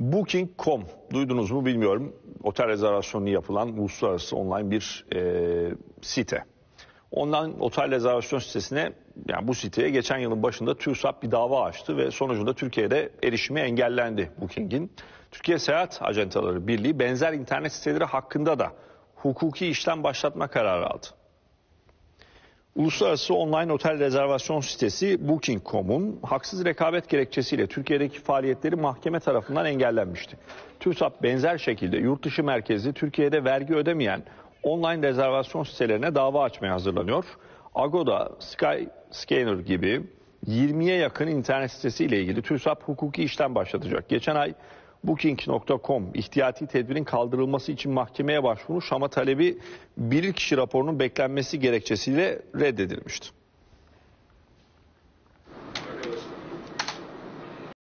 Booking.com duydunuz mu bilmiyorum. Otel rezervasyonu yapılan uluslararası online bir e, site. Ondan otel rezervasyon sitesine yani bu siteye geçen yılın başında TÜRSAP bir dava açtı ve sonucunda Türkiye'de erişimi engellendi Booking'in. Türkiye Seyahat Ajantaları Birliği benzer internet siteleri hakkında da hukuki işlem başlatma kararı aldı. Uluslararası online otel rezervasyon sitesi Booking.com'un haksız rekabet gerekçesiyle Türkiye'deki faaliyetleri mahkeme tarafından engellenmişti. TÜSAP benzer şekilde yurt dışı merkezli Türkiye'de vergi ödemeyen online rezervasyon sitelerine dava açmaya hazırlanıyor. Agoda, Skyscanner gibi 20'ye yakın internet sitesiyle ilgili TÜSAP hukuki işlem başlatacak. Geçen ay Booking.com ihtiyati tedbirin kaldırılması için mahkemeye başvurmuş ama talebi bilirkişi raporunun beklenmesi gerekçesiyle reddedilmişti.